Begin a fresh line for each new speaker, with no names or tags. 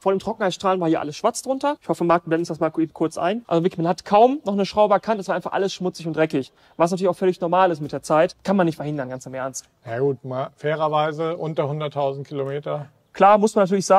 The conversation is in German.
Vor dem Trockenheitsstrahlen war hier alles schwarz drunter. Ich hoffe, Marc blendet das mal kurz ein. Also wirklich, man hat kaum noch eine Schrauberkante. Es war einfach alles schmutzig und dreckig. Was natürlich auch völlig normal ist mit der Zeit. Kann man nicht verhindern, ganz im Ernst. Na gut, mal fairerweise unter 100.000 Kilometer.
Klar, muss man natürlich sagen,